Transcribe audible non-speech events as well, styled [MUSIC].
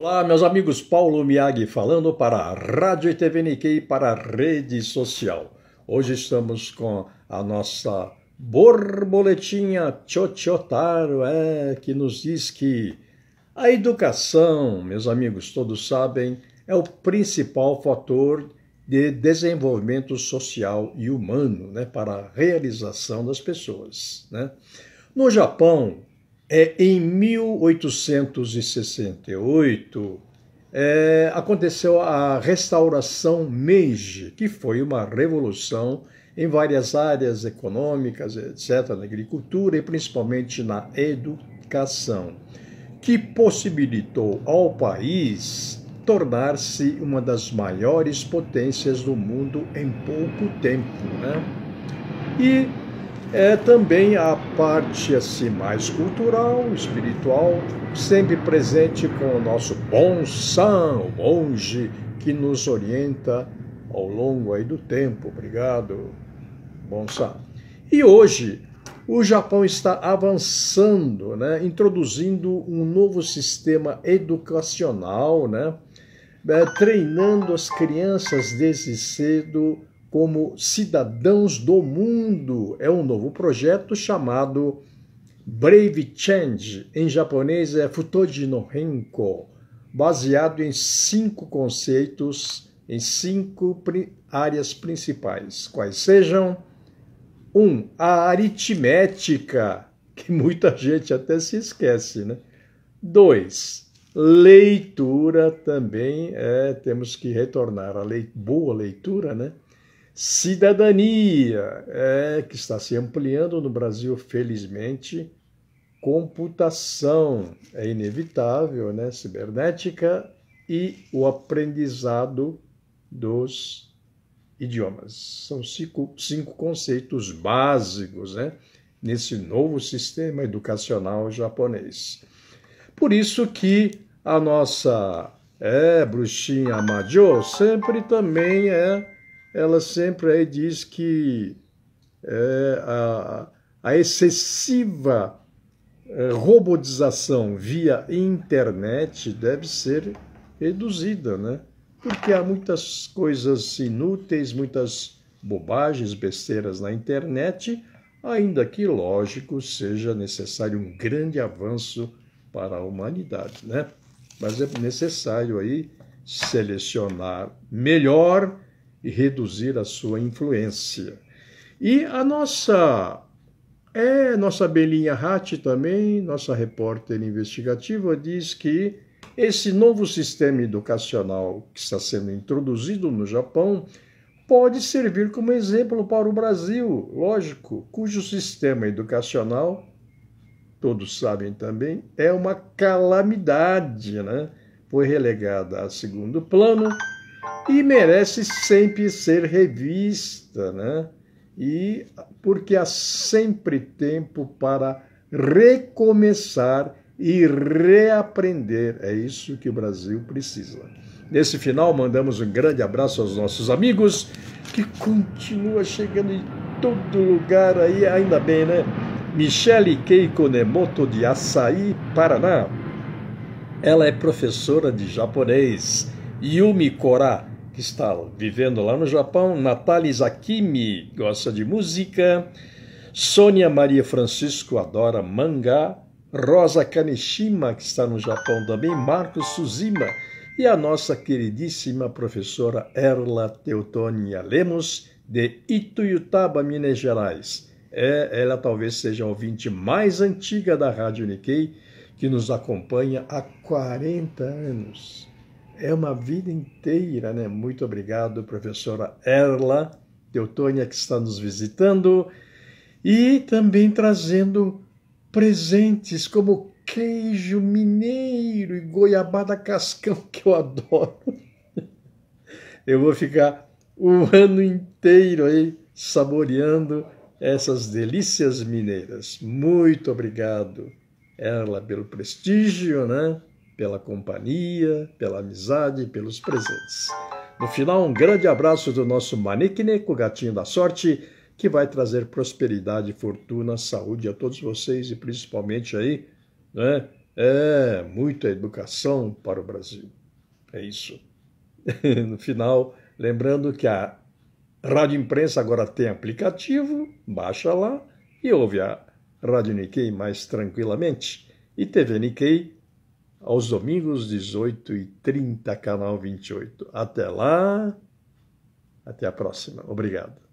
Olá, meus amigos, Paulo Miag falando para a Rádio e TV Nikkei para a rede social. Hoje estamos com a nossa borboletinha Chochotaro, é, que nos diz que a educação, meus amigos, todos sabem, é o principal fator de desenvolvimento social e humano né, para a realização das pessoas. Né? No Japão, é, em 1868 é, aconteceu a restauração Meiji, que foi uma revolução em várias áreas econômicas, etc., na agricultura e principalmente na educação, que possibilitou ao país tornar-se uma das maiores potências do mundo em pouco tempo. Né? E é também a parte assim mais cultural, espiritual, sempre presente com o nosso bom san, o monge, que nos orienta ao longo aí do tempo. Obrigado, bom san. E hoje o Japão está avançando, né, introduzindo um novo sistema educacional, né, é, treinando as crianças desde cedo como cidadãos do mundo. É um novo projeto chamado Brave Change, em japonês é Futoji no Renko, baseado em cinco conceitos, em cinco áreas principais, quais sejam um, a aritmética, [LAUGHS] que muita gente até se esquece, né? Dois, leitura também, é, temos que retornar à boa leitura, né? cidadania, é, que está se ampliando no Brasil, felizmente. Computação é inevitável, né? Cibernética e o aprendizado dos idiomas. São cinco, cinco conceitos básicos, né? Nesse novo sistema educacional japonês. Por isso que a nossa é, bruxinha Majo sempre também é ela sempre aí diz que é, a, a, excessiva é, robotização via internet deve ser reduzida, né? Porque há muitas coisas inúteis, muitas bobagens, besteiras na internet, ainda que, lógico, seja necessário um grande avanço para a humanidade, né? Mas é necessário aí selecionar melhor e reduzir a sua influência. E a nossa é nossa Belinha Ratti também, nossa repórter investigativa, diz que esse novo sistema educacional que está sendo introduzido no Japão pode servir como exemplo para o Brasil, lógico, cujo sistema educacional, todos sabem também, é uma calamidade, né? Foi relegada a segundo plano e merece sempre ser revista, né? E porque há sempre tempo para recomeçar e reaprender. É isso que o Brasil precisa. Nesse final, mandamos um grande abraço aos nossos amigos que continua chegando em todo lugar aí, ainda bem, né? Michele Keiko Nemoto de Açaí, Paraná. Ela é professora de japonês Yumi Kora, que está vivendo lá no Japão, Natalie Izakimi gosta de música, Sônia Maria Francisco adora mangá, Rosa Kaneshima, que está no Japão também, Marcos Suzima e a nossa queridíssima professora Erla Teutônia Lemos, de Ituiutaba, Minas Gerais. É, ela talvez seja a ouvinte mais antiga da Rádio Nikkei, que nos acompanha há 40 anos é uma vida inteira, né? Muito obrigado, professora Erla Teutônia, que está nos visitando e também trazendo presentes como queijo mineiro e goiabada cascão, [LAUGHS] que eu adoro. Eu vou ficar o ano inteiro aí saboreando essas delícias mineiras. Muito obrigado, Erla, pelo prestígio, né? pela companhia, pela amizade e pelos presentes. No final, um grande abraço do nosso Manequineco, gatinho da sorte, que vai trazer prosperidade, fortuna, saúde a todos vocês e principalmente aí, né? É, muita educação para o Brasil. É isso. [LAUGHS] no final, lembrando que a Rádio Imprensa agora tem aplicativo, baixa lá e ouve a Rádio Nikkei mais tranquilamente. E TV Nikkei aos domingos, 18h30, canal 28. Até lá, até a próxima. Obrigado.